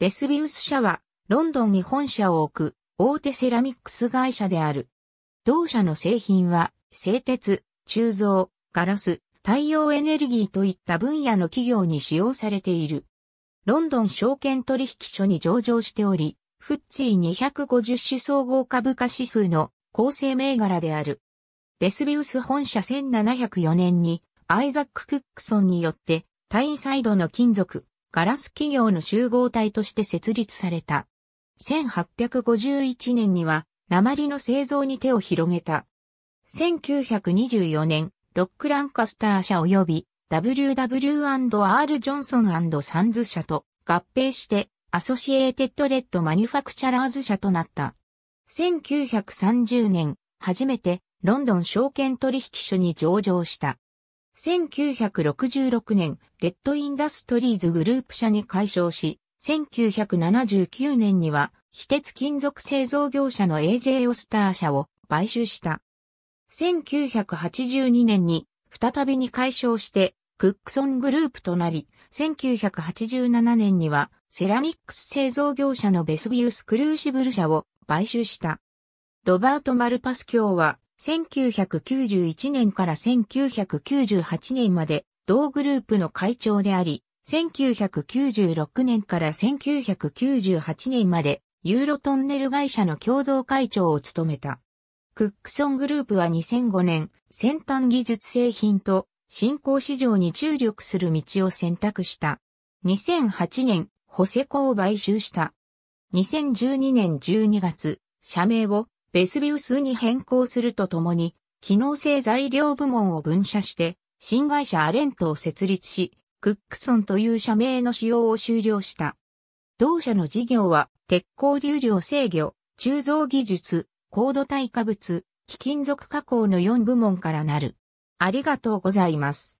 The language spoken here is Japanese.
ベスビウス社は、ロンドンに本社を置く、大手セラミックス会社である。同社の製品は、製鉄、鋳造、ガラス、太陽エネルギーといった分野の企業に使用されている。ロンドン証券取引所に上場しており、フッチー250種総合株価指数の構成銘柄である。ベスビウス本社1704年にアイザック・クックソンによってタインサイドの金属、ガラス企業の集合体として設立された。1851年には、鉛の製造に手を広げた。1924年、ロックランカスター社及び WW&R ジョンソンサンズ社と合併してアソシエーテッドレッドマニュファクチャラーズ社となった。1930年、初めてロンドン証券取引所に上場した。1966年、レッドインダストリーズグループ社に解消し、1979年には、非鉄金属製造業者の AJ オスター社を買収した。1982年に、再びに解消して、クックソングループとなり、1987年には、セラミックス製造業者のベスビウスクルーシブル社を買収した。ロバート・マルパス卿は、1991年から1998年まで同グループの会長であり、1996年から1998年までユーロトンネル会社の共同会長を務めた。クックソングループは2005年、先端技術製品と新興市場に注力する道を選択した。2008年、ホセコを買収した。2012年12月、社名をベスビウスに変更するとともに、機能性材料部門を分社して、新会社アレントを設立し、クックソンという社名の使用を終了した。同社の事業は、鉄鋼流量制御、鋳造技術、高度耐火物、貴金属加工の4部門からなる。ありがとうございます。